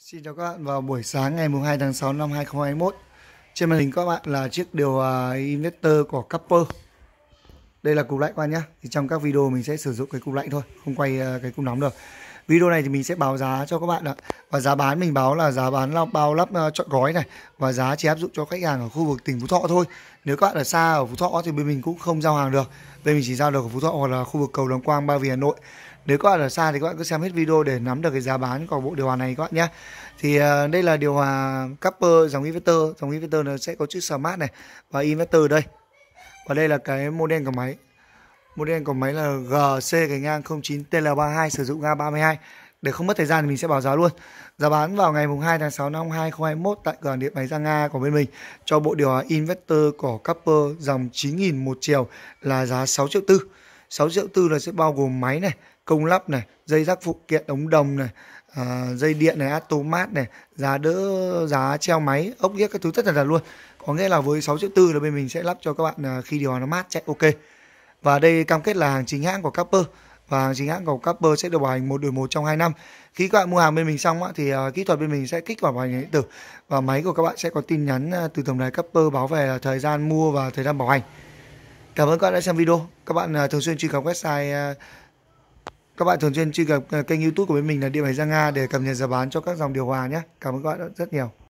Xin chào các bạn vào buổi sáng ngày 2 tháng 6 năm 2021 Trên màn hình các bạn là chiếc điều inverter của Copper Đây là cục lạnh các bạn nhé Thì trong các video mình sẽ sử dụng cái cục lạnh thôi Không quay ờ, cái cục nóng được video này thì mình sẽ báo giá cho các bạn ạ và giá bán mình báo là giá bán là bao lắp ờ, chọn gói này và giá chỉ áp dụng cho khách hàng ở khu vực tỉnh Phú Thọ thôi nếu các bạn ở xa ở Phú Thọ thì bên mình cũng không giao hàng được bên mình chỉ giao được ở Phú Thọ hoặc là khu vực cầu Đồng Quang Ba Vì Hà Nội nếu các bạn ở xa thì các bạn cứ xem hết video để nắm được cái giá bán của bộ điều hòa này các bạn nhé thì ờ, đây là điều hòa copper dòng inverter dòng inverter nó sẽ có chữ smart này và inverter đây và đây là cái model của máy Model của máy là GC cái ngang 09 TL32 sử dụng A32. Để không mất thời gian thì mình sẽ báo giá luôn. Giá bán vào ngày mùng 2 tháng 6 năm 2021 tại cửa điện máy Giang Nga của bên mình cho bộ điều hòa inverter của Capper dòng 9000 một chiều là giá 6 triệu tư. 6 triệu tư là sẽ bao gồm máy này, công lắp này, dây rắc phụ kiện ống đồng này, à, dây điện này, Automat này, giá đỡ giá treo máy, ốc yếc các thứ tất cả là luôn. Có nghĩa là với 6 triệu tư là bên mình sẽ lắp cho các bạn à, khi điều hòa nó mát chạy ok và đây cam kết là hàng chính hãng của Capper và hàng chính hãng của Capper sẽ được bảo hành một đổi một trong 2 năm. Khi các bạn mua hàng bên mình xong thì ờ, kỹ thuật bên mình sẽ kích vào bảo hành điện tử và máy của các bạn sẽ có tin nhắn ờ, từ tổng đài Capper báo về thời gian mua và thời gian bảo hành. Cảm ơn các bạn đã xem video. Các bạn ờ, thường xuyên truy cập website các bạn thường xuyên truy cập kênh YouTube của bên mình là Điện máy Giang Nga để cập nhật giá bán cho các dòng điều hòa nhé. Cảm ơn các bạn rất nhiều.